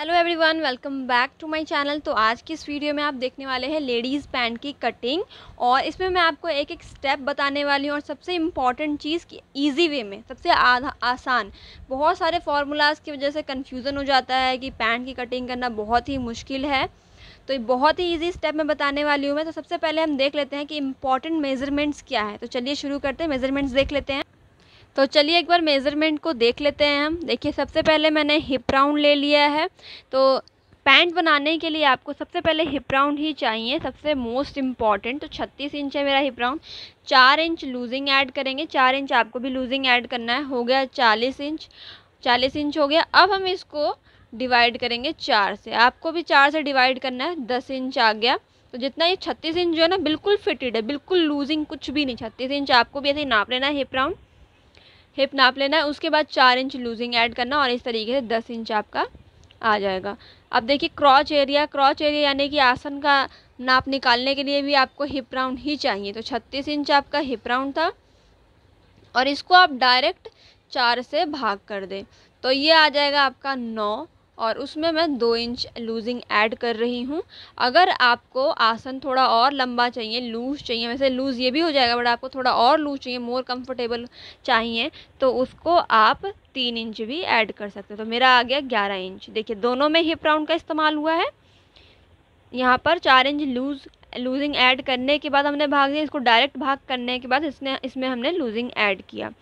hello everyone welcome back to my channel तो आज की इस वीडियो में आप देखने वाले हैं लेडीज़ पैंट की कटिंग और इसमें मैं आपको एक एक स्टेप बताने वाली हूँ और सबसे इम्पॉर्टेंट चीज़ की ईजी वे में सबसे आधा आसान बहुत सारे फार्मूलाज़ की वजह से कन्फ्यूज़न हो जाता है कि पैंट की कटिंग करना बहुत ही मुश्किल है तो बहुत ही ईजी स्टेप मैं बताने वाली हूँ मैं तो सबसे पहले हम देख लेते हैं कि इम्पॉर्टेंट मेज़रमेंट्स क्या है तो चलिए शुरू करते हैं मेज़रमेंट्स देख लेते हैं तो चलिए एक बार मेज़रमेंट को देख लेते हैं हम देखिए सबसे पहले मैंने हिप राउंड ले लिया है तो पैंट बनाने के लिए आपको सबसे पहले हिप राउंड ही चाहिए सबसे मोस्ट इम्पॉर्टेंट तो 36 इंच है मेरा हिप राउंड चार इंच लूजिंग ऐड करेंगे चार इंच आपको भी लूजिंग ऐड करना है हो गया चालीस इंच चालीस इंच हो गया अब हम इसको डिवाइड करेंगे चार से आपको भी चार से डिवाइड करना है दस इंच आ गया तो जितना ये छत्तीस इंच जो है ना बिल्कुल फिटेड है बिल्कुल लूजिंग कुछ भी नहीं छत्तीस इंच आपको भी ऐसे ही नाप लेना है हिप राउंड हिप नाप लेना है उसके बाद चार इंच लूजिंग ऐड करना और इस तरीके से दस इंच आपका आ जाएगा अब देखिए क्रॉच एरिया क्रॉच एरिया यानी कि आसन का नाप निकालने के लिए भी आपको हिप राउंड ही चाहिए तो छत्तीस इंच आपका हिप राउंड था और इसको आप डायरेक्ट चार से भाग कर दें तो ये आ जाएगा आपका नौ और उसमें मैं दो इंच लूजिंग ऐड कर रही हूँ अगर आपको आसन थोड़ा और लंबा चाहिए लूज चाहिए वैसे लूज़ ये भी हो जाएगा बट आपको थोड़ा और लूज चाहिए मोर कंफर्टेबल चाहिए तो उसको आप तीन इंच भी ऐड कर सकते हो तो मेरा आ गया ग्यारह इंच देखिए दोनों में हिप राउंड का इस्तेमाल हुआ है यहाँ पर चार इंच लूज़ लूजिंग ऐड करने के बाद हमने भाग दिया इसको डायरेक्ट भाग करने के बाद इसने इसमें हमने लूजिंग ऐड किया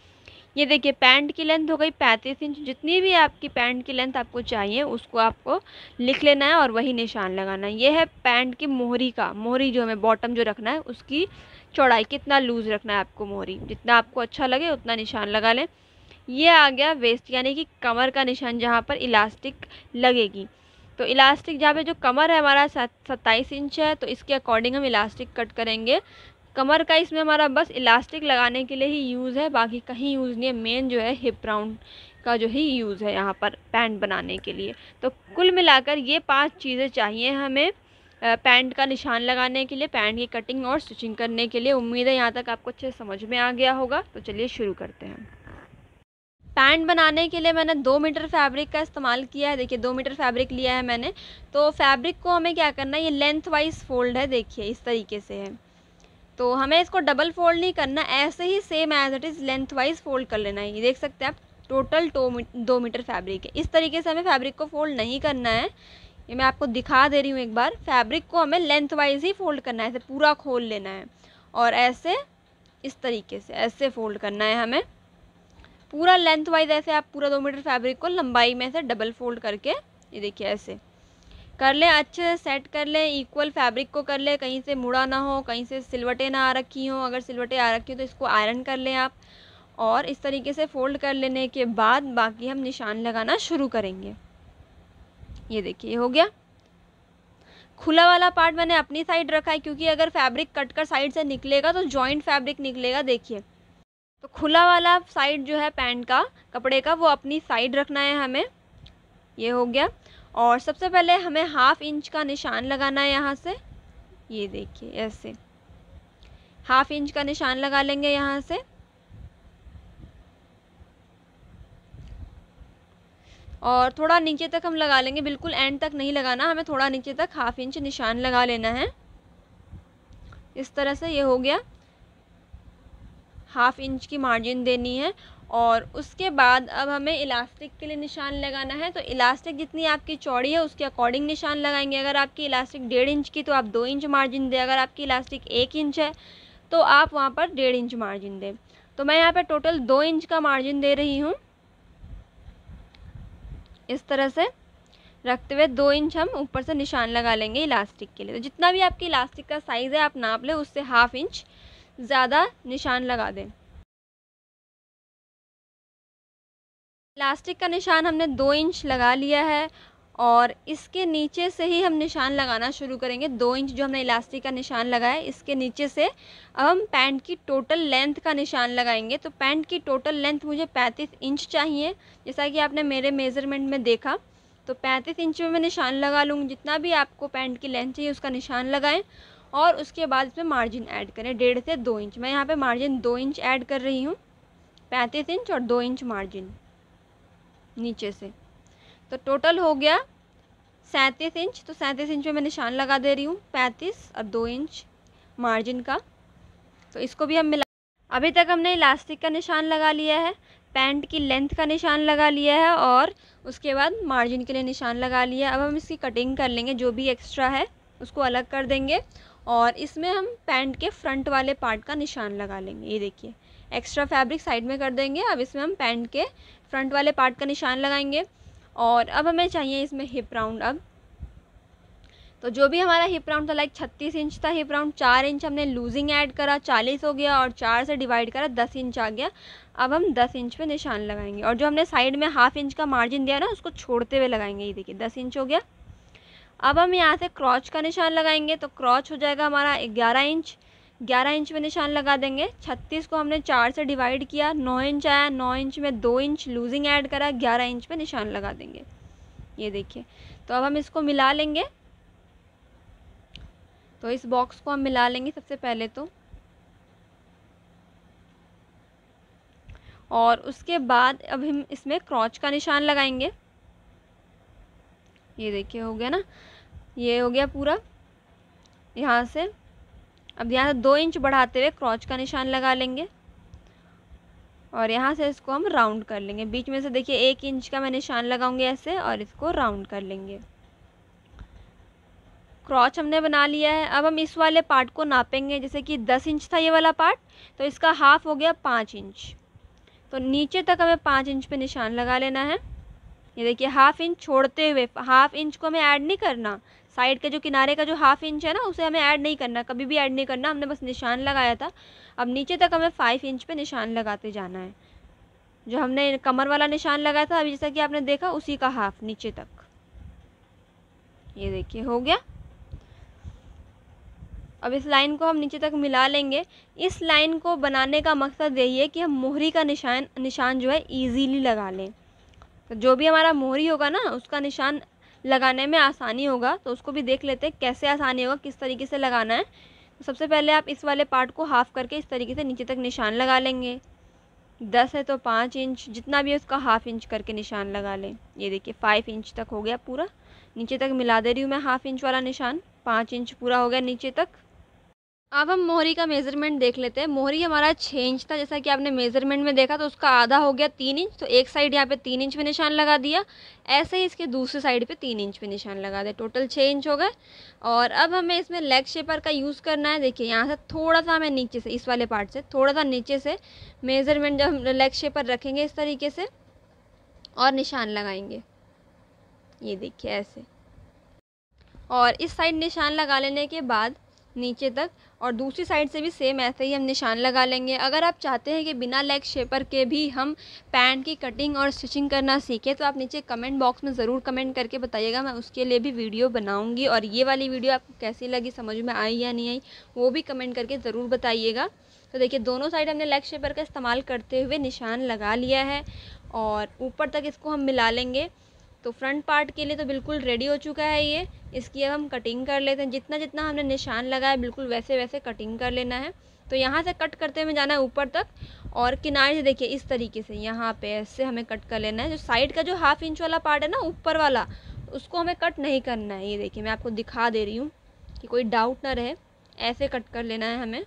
ये देखिए पैंट की लेंथ हो गई पैंतीस इंच जितनी भी आपकी पैंट की लेंथ आपको चाहिए उसको आपको लिख लेना है और वही निशान लगाना है ये है पैंट की मोहरी का मोहरी जो हमें बॉटम जो रखना है उसकी चौड़ाई कितना लूज़ रखना है आपको मोहरी जितना आपको अच्छा लगे उतना निशान लगा लें ये आ गया वेस्ट यानी कि कमर का निशान जहाँ पर इलास्टिक लगेगी तो इलास्टिक जहाँ पे जो कमर है हमारा सत्ताईस इंच है तो इसके अकॉर्डिंग हम इलास्टिक कट करेंगे कमर का इसमें हमारा बस इलास्टिक लगाने के लिए ही यूज़ है बाकी कहीं यूज़ नहीं है मेन जो है हिप राउंड का जो ही यूज़ है यहाँ पर पैंट बनाने के लिए तो कुल मिलाकर ये पांच चीज़ें चाहिए हमें पैंट का निशान लगाने के लिए पैंट की कटिंग और स्टिचिंग करने के लिए उम्मीद है यहाँ तक आपको अच्छे समझ में आ गया होगा तो चलिए शुरू करते हैं पैंट बनाने के लिए मैंने दो मीटर फैब्रिक का इस्तेमाल किया है देखिए दो मीटर फैब्रिक लिया है मैंने तो फैब्रिक को हमें क्या करना है ये लेंथ वाइज फोल्ड है देखिए इस तरीके से है तो हमें इसको डबल फोल्ड नहीं करना ऐसे ही same as it is lengthwise fold कर लेना है ये देख सकते हैं आप टोटल टो दो मीटर फैब्रिक है इस तरीके से हमें फैब्रिक को फोल्ड नहीं करना है ये मैं आपको दिखा दे रही हूँ एक बार फैब्रिक को हमें लेंथ वाइज ही फोल्ड करना है ऐसे पूरा खोल लेना है और ऐसे इस तरीके से ऐसे फोल्ड करना है हमें पूरा लेंथ वाइज ऐसे आप पूरा दो मीटर फैब्रिक को लंबाई में से डबल फोल्ड करके ये देखिए ऐसे कर ले अच्छे से सेट कर ले इक्वल फैब्रिक को कर ले कहीं से मुड़ा ना हो कहीं से सिलवटे ना आ रखी हो अगर सिलवटे आ रखी हो तो इसको आयरन कर लें आप और इस तरीके से फ़ोल्ड कर लेने के बाद बाकी हम निशान लगाना शुरू करेंगे ये देखिए हो गया खुला वाला पार्ट मैंने अपनी साइड रखा है क्योंकि अगर फैब्रिक कट कर साइड से निकलेगा तो जॉइंट फैब्रिक निकलेगा देखिए तो खुला वाला साइड जो है पैंट का कपड़े का वो अपनी साइड रखना है हमें ये हो गया और सबसे पहले हमें हाफ़ इंच का निशान लगाना है यहाँ से ये देखिए ऐसे हाफ़ इंच का निशान लगा लेंगे यहाँ से और थोड़ा नीचे तक हम लगा लेंगे बिल्कुल एंड तक नहीं लगाना हमें थोड़ा नीचे तक हाफ इंच निशान लगा लेना है इस तरह से ये हो गया हाफ इंच की मार्जिन देनी है और उसके बाद अब हमें इलास्टिक के लिए निशान लगाना है तो इलास्टिक जितनी आपकी चौड़ी है उसके अकॉर्डिंग निशान लगाएंगे अगर आपकी इलास्टिक डेढ़ इंच की तो आप दो इंच मार्जिन दें अगर आपकी इलास्टिक एक इंच है तो आप वहाँ पर डेढ़ इंच मार्जिन दें तो मैं यहाँ पर टोटल दो इंच का मार्जिन दे रही हूँ इस तरह से रखते हुए दो इंच हम ऊपर से निशान लगा लेंगे इलास्टिक के लिए तो जितना भी आपकी इलास्टिक का साइज़ है आप नाप लें उससे हाफ इंच ज़्यादा निशान लगा दें प्लास्टिक का निशान हमने दो इंच लगा लिया है और इसके नीचे से ही हम निशान लगाना शुरू करेंगे दो इंच जो हमने इलास्टिक का निशान लगाया इसके नीचे से अब हम पैंट की टोटल लेंथ का निशान लगाएंगे तो पैंट की टोटल लेंथ मुझे पैंतीस इंच चाहिए जैसा कि आपने मेरे मेज़रमेंट में देखा तो पैंतीस इंच में मैं निशान लगा लूँगी जितना भी आपको पैंट की लेंथ चाहिए उसका निशान लगाएँ और उसके बाद इसमें मार्जिन ऐड करें डेढ़ से दो इंच मैं यहाँ पर मार्जिन दो इंच ऐड कर रही हूँ पैंतीस इंच और दो इंच मार्जिन नीचे से तो टोटल हो गया सैंतीस इंच तो सैंतीस इंच में मैं निशान लगा दे रही हूँ पैंतीस और दो इंच मार्जिन का तो इसको भी हम मिला अभी तक हमने इलास्टिक का निशान लगा लिया है पैंट की लेंथ का निशान लगा लिया है और उसके बाद मार्जिन के लिए निशान लगा लिया अब हम इसकी कटिंग कर लेंगे जो भी एक्स्ट्रा है उसको अलग कर देंगे और इसमें हम पैंट के फ्रंट वाले पार्ट का निशान लगा लेंगे ये देखिए एक्स्ट्रा फैब्रिक साइड में कर देंगे अब इसमें हम पैंट के फ्रंट वाले पार्ट का निशान लगाएंगे और अब हमें चाहिए इसमें हिप राउंड अब तो जो भी हमारा हिप राउंड था लाइक छत्तीस इंच था हिप राउंड चार इंच हमने लूजिंग ऐड करा चालीस हो गया और चार से डिवाइड करा दस इंच आ गया अब हम दस इंच पे निशान लगाएंगे और जो हमने साइड में हाफ इंच का मार्जिन दिया ना उसको छोड़ते हुए लगाएंगे ये देखिए दस इंच हो गया अब हम यहाँ से क्रॉच का निशान लगाएंगे तो क्रॉच हो जाएगा हमारा ग्यारह इंच ग्यारह इंच में निशान लगा देंगे छत्तीस को हमने चार से डिवाइड किया नौ इंच आया नौ इंच में दो इंच लूजिंग ऐड करा ग्यारह इंच में निशान लगा देंगे ये देखिए तो अब हम इसको मिला लेंगे तो इस बॉक्स को हम मिला लेंगे सबसे पहले तो और उसके बाद अब हम इसमें क्रॉच का निशान लगाएंगे ये देखिए हो गया ना ये हो गया पूरा यहाँ से अब यहाँ से दो इंच बढ़ाते हुए क्रॉच का निशान लगा लेंगे और यहाँ से इसको हम राउंड कर लेंगे बीच में से देखिए एक इंच का मैं निशान लगाऊंगी ऐसे और इसको राउंड कर लेंगे क्रॉच हमने बना लिया है अब हम इस वाले पार्ट को नापेंगे जैसे कि दस इंच था ये वाला पार्ट तो इसका हाफ हो गया पाँच इंच तो नीचे तक हमें पाँच इंच पे निशान लगा लेना है ये देखिए हाफ इंच छोड़ते हुए हाफ इंच को हमें ऐड नहीं करना साइड के जो किनारे का जो हाफ इंच है ना उसे हमें ऐड नहीं करना कभी भी ऐड नहीं करना हमने बस निशान लगाया था अब नीचे तक हमें फाइव इंच पे निशान लगाते जाना है जो हमने कमर वाला निशान लगाया था अभी जैसा कि आपने देखा उसी का हाफ नीचे तक ये देखिए हो गया अब इस लाइन को हम नीचे तक मिला लेंगे इस लाइन को बनाने का मकसद यही है कि हम मोहरी का निशान निशान जो है ईजीली लगा लें तो जो भी हमारा मोहरी होगा ना उसका निशान लगाने में आसानी होगा तो उसको भी देख लेते हैं कैसे आसानी होगा किस तरीके से लगाना है तो सबसे पहले आप इस वाले पार्ट को हाफ़ करके इस तरीके से नीचे तक निशान लगा लेंगे दस है तो पाँच इंच जितना भी है उसका हाफ इंच करके निशान लगा लें ये देखिए फाइव इंच तक हो गया पूरा नीचे तक मिला दे रही हूँ मैं हाफ इंच वाला निशान पाँच इंच पूरा हो गया नीचे तक अब हम मोहरी का मेज़रमेंट देख लेते हैं मोहरी हमारा छः इंच था जैसा कि आपने मेज़रमेंट में देखा तो उसका आधा हो गया तीन इंच तो एक साइड यहाँ पे तीन इंच में निशान लगा दिया ऐसे ही इसके दूसरे साइड पे तीन इंच पे निशान लगा दिया टोटल छः इंच हो गए और अब हमें इसमें लेग शेपर का यूज़ करना है देखिए यहाँ से थोड़ा सा हमें नीचे से इस वाले पार्ट से थोड़ा सा नीचे से मेज़रमेंट जब हम लेग शेपर रखेंगे इस तरीके से और निशान लगाएंगे ये देखिए ऐसे और इस साइड निशान लगा लेने के बाद नीचे तक और दूसरी साइड से भी सेम ऐसे ही हम निशान लगा लेंगे अगर आप चाहते हैं कि बिना लेग शेपर के भी हम पैंट की कटिंग और स्टिचिंग करना सीखें तो आप नीचे कमेंट बॉक्स में ज़रूर कमेंट करके बताइएगा मैं उसके लिए भी वीडियो बनाऊँगी और ये वाली वीडियो आपको कैसी लगी समझ में आई या नहीं आई वो भी कमेंट करके ज़रूर बताइएगा तो देखिए दोनों साइड हमने लेग शेपर का इस्तेमाल करते हुए निशान लगा लिया है और ऊपर तक इसको हम मिला लेंगे तो फ्रंट पार्ट के लिए तो बिल्कुल रेडी हो चुका है ये इसकी अब हम कटिंग कर लेते हैं जितना जितना हमने निशान लगाया बिल्कुल वैसे वैसे कटिंग कर लेना है तो यहाँ से कट करते हुए जाना है ऊपर तक और किनारे से देखिए इस तरीके से यहाँ पे ऐसे हमें कट कर लेना है जो साइड का जो हाफ इंच वाला पार्ट है ना ऊपर वाला उसको हमें कट नहीं करना है ये देखिए मैं आपको दिखा दे रही हूँ कि कोई डाउट ना रहे ऐसे कट कर लेना है हमें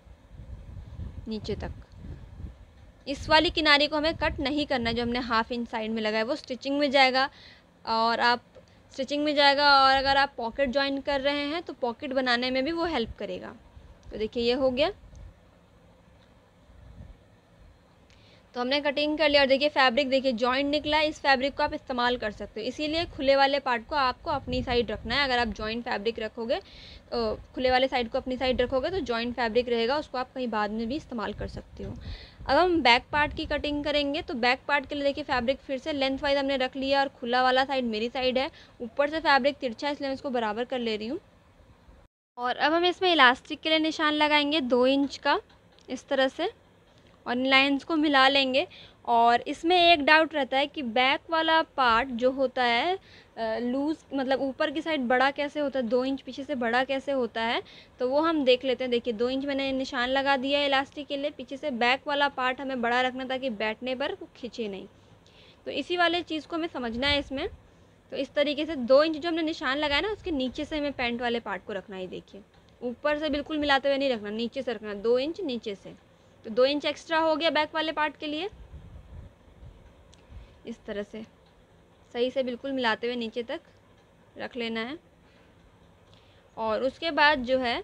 नीचे तक इस वाली किनारे को हमें कट नहीं करना जो हमने हाफ इंच साइड में लगाया वो स्टिचिंग में जाएगा और आप स्टिचिंग में जाएगा और अगर आप पॉकेट ज्वाइन कर रहे हैं तो पॉकेट बनाने में भी वो हेल्प करेगा तो देखिए ये हो गया तो हमने कटिंग कर लिया और देखिए फैब्रिक देखिए जॉइंट निकला इस फैब्रिक को आप इस्तेमाल कर सकते हो इसीलिए खुले वाले पार्ट को आपको अपनी साइड रखना है अगर आप जॉइंट फैब्रिक रखोगे तो खुले वाले साइड को अपनी साइड रखोगे तो जॉइंट फैब्रिक रहेगा उसको आप कहीं बाद में भी इस्तेमाल कर सकते हो अब हम बैक पार्ट की कटिंग करेंगे तो बैक पार्ट के लिए देखिए फैब्रिक फिर से लेंथ वाइज हमने रख लिया और खुला वाला साइड मेरी साइड है ऊपर से फैब्रिक तिरछा इसलिए मैं इसको बराबर कर ले रही हूँ और अब हम इसमें इलास्टिक के लिए निशान लगाएंगे दो इंच का इस तरह से और लाइंस को मिला लेंगे और इसमें एक डाउट रहता है कि बैक वाला पार्ट जो होता है लूज़ मतलब ऊपर की साइड बड़ा कैसे होता है दो इंच पीछे से बड़ा कैसे होता है तो वो हम देख लेते हैं देखिए दो इंच मैंने निशान लगा दिया है इलास्टिक के लिए पीछे से बैक वाला पार्ट हमें बड़ा रखना ताकि बैठने पर वो खींचे नहीं तो इसी वाले चीज़ को हमें समझना है इसमें तो इस तरीके से दो इंच जो हमने निशान लगाया ना उसके नीचे से हमें पैंट वाले पार्ट को रखना है देखिए ऊपर से बिल्कुल मिलाते हुए नहीं रखना नीचे से रखना दो इंच नीचे से तो दो इंच एक्स्ट्रा हो गया बैक वाले पार्ट के लिए इस तरह से सही से बिल्कुल मिलाते हुए नीचे तक रख लेना है और उसके बाद जो है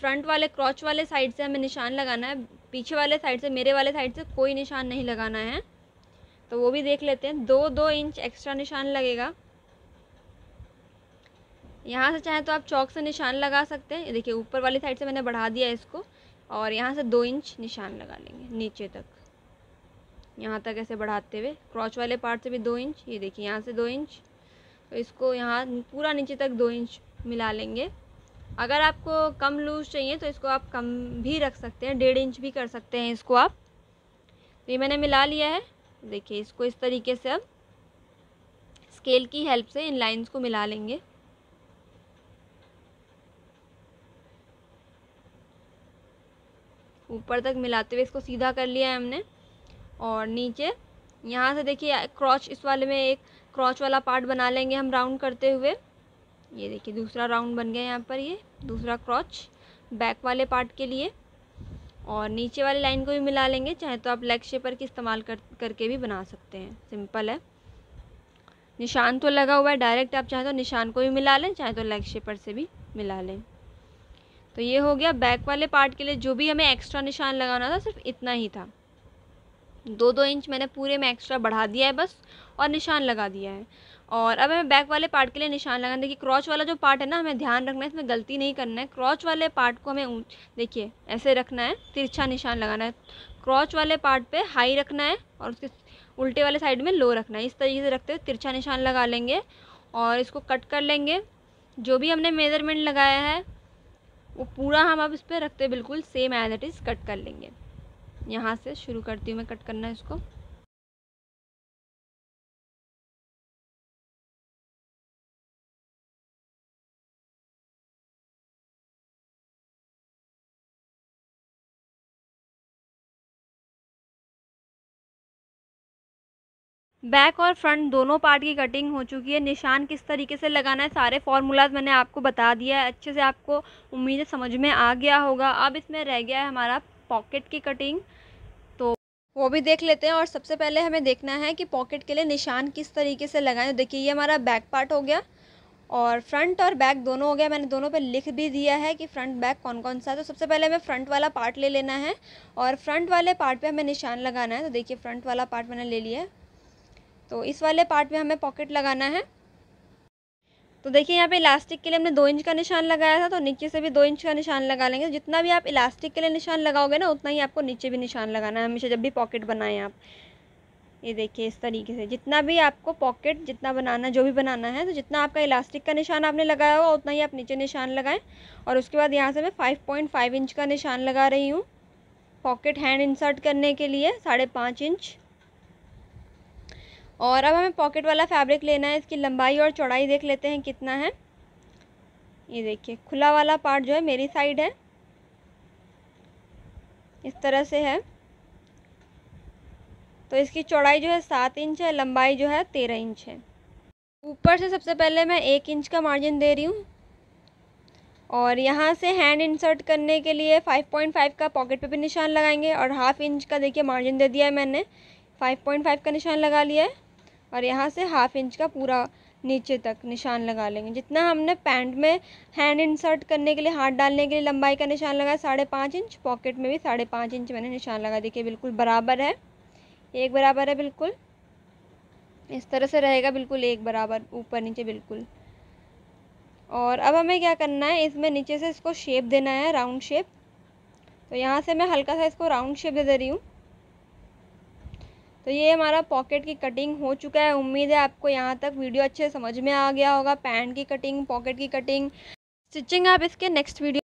फ्रंट वाले क्रॉच वाले साइड से हमें निशान लगाना है पीछे वाले साइड से मेरे वाले साइड से कोई निशान नहीं लगाना है तो वो भी देख लेते हैं दो दो इंच एक्स्ट्रा निशान लगेगा यहाँ से चाहे तो आप चौक से निशान लगा सकते हैं देखिए ऊपर वाली साइड से मैंने बढ़ा दिया इसको और यहाँ से दो इंच निशान लगा लेंगे नीचे तक यहाँ तक ऐसे बढ़ाते हुए क्रॉच वाले पार्ट से भी दो इंच ये देखिए यहाँ से दो इंच तो इसको यहाँ पूरा नीचे तक दो इंच मिला लेंगे अगर आपको कम लूज चाहिए तो इसको आप कम भी रख सकते हैं डेढ़ इंच भी कर सकते हैं इसको आप तो ये मैंने मिला लिया है देखिए इसको इस तरीके से अब स्केल की हेल्प से इन लाइंस को मिला लेंगे ऊपर तक मिलाते हुए इसको सीधा कर लिया है हमने और नीचे यहाँ से देखिए क्रॉच इस वाले में एक क्रॉच वाला पार्ट बना लेंगे हम राउंड करते हुए ये देखिए दूसरा राउंड बन गया यहाँ पर ये दूसरा क्रॉच बैक वाले पार्ट के लिए और नीचे वाली लाइन को भी मिला लेंगे चाहे तो आप लेग शेपर की इस्तेमाल कर करके भी बना सकते हैं सिंपल है निशान तो लगा हुआ है डायरेक्ट आप चाहे तो निशान को भी मिला लें चाहे तो लेग शेपर से भी मिला लें तो ये हो गया बैक वाले पार्ट के लिए जो भी हमें एक्स्ट्रा निशान लगाना था सिर्फ इतना ही था दो दो इंच मैंने पूरे में एक्स्ट्रा बढ़ा दिया है बस और निशान लगा दिया है और अब हमें बैक वाले पार्ट के लिए निशान लगाना देखिए क्रॉच वाला जो पार्ट है ना हमें ध्यान रखना है इसमें गलती नहीं करना है क्रॉच वाले पार्ट को हमें देखिए ऐसे रखना है तिरछा निशान लगाना है क्रॉच वाले पार्ट पे हाई रखना है और उसके उल्टे वाले साइड में लो रखना है इस तरीके से रखते हुए तिरछा निशान लगा लेंगे और इसको कट कर लेंगे जो भी हमने मेजरमेंट लगाया है वो पूरा हम अब इस पर रखते बिल्कुल same as it is cut कर लेंगे यहाँ से शुरू करती हूँ मैं कट करना इसको बैक और फ्रंट दोनों पार्ट की कटिंग हो चुकी है निशान किस तरीके से लगाना है सारे फार्मूलाज मैंने आपको बता दिया है अच्छे से आपको उम्मीद समझ में आ गया होगा अब इसमें रह गया है हमारा पॉकेट की कटिंग तो वो भी देख लेते हैं और सबसे पहले हमें देखना है कि पॉकेट के लिए निशान किस तरीके से लगाएं तो देखिए ये हमारा बैक पार्ट हो गया और फ्रंट और बैक दोनों हो गया मैंने दोनों पे लिख भी दिया है कि फ्रंट बैक कौन कौन सा है तो सबसे पहले हमें फ्रंट वाला पार्ट ले लेना है और फ्रंट वाले पार्ट पे हमें निशान लगाना है तो देखिए फ्रंट वाला पार्ट मैंने ले लिया है तो इस वाले पार्ट में हमें पॉकेट लगाना है तो देखिए यहाँ पे इलास्टिक के लिए हमने दो इंच का निशान लगाया था तो नीचे से भी दो इंच का निशान लगा लेंगे तो जितना भी आप इलास्टिक के लिए निशान लगाओगे ना उतना ही आपको नीचे भी निशान लगाना है हमेशा जब भी पॉकेट बनाएं आप ये देखिए इस तरीके से जितना भी आपको पॉकेट जितना बनाना जो भी बनाना है तो जितना आपका इलास्टिक का निशान आपने लगाया होगा उतना ही आप नीचे निशान लगाएं और उसके बाद यहाँ से मैं फाइव पॉइंट फाइव इंच का निशान लगा रही हूँ पॉकेट हैंड इंसर्ट करने के लिए साढ़े पाँच इंच और अब हमें पॉकेट वाला फैब्रिक लेना है इसकी लंबाई और चौड़ाई देख लेते हैं कितना है ये देखिए खुला वाला पार्ट जो है मेरी साइड है इस तरह से है तो इसकी चौड़ाई जो है सात इंच है लंबाई जो है तेरह इंच है ऊपर से सबसे पहले मैं एक इंच का मार्जिन दे रही हूँ और यहाँ से हैंड इंसर्ट करने के लिए 5.5 का पॉकेट पे भी निशान लगाएंगे और हाफ इंच का देखिए मार्जिन दे दिया है मैंने 5.5 का निशान लगा लिया है और यहाँ से हाफ इंच का पूरा नीचे तक निशान लगा लेंगे जितना हमने पैंट में हैंड इंसर्ट करने के लिए हाथ डालने के लिए लंबाई का निशान लगाया साढ़े पाँच इंच पॉकेट में भी साढ़े पाँच इंच मैंने निशान लगा देखिए बिल्कुल बराबर है एक बराबर है बिल्कुल इस तरह से रहेगा बिल्कुल एक बराबर ऊपर नीचे बिल्कुल और अब हमें क्या करना है इसमें नीचे से इसको शेप देना है राउंड शेप तो यहाँ से मैं हल्का सा इसको राउंड शेप दे दे रही हूँ तो ये हमारा पॉकेट की कटिंग हो चुका है उम्मीद है आपको यहाँ तक वीडियो अच्छे समझ में आ गया होगा पैंट की कटिंग पॉकेट की कटिंग स्टिचिंग आप इसके नेक्स्ट वीडियो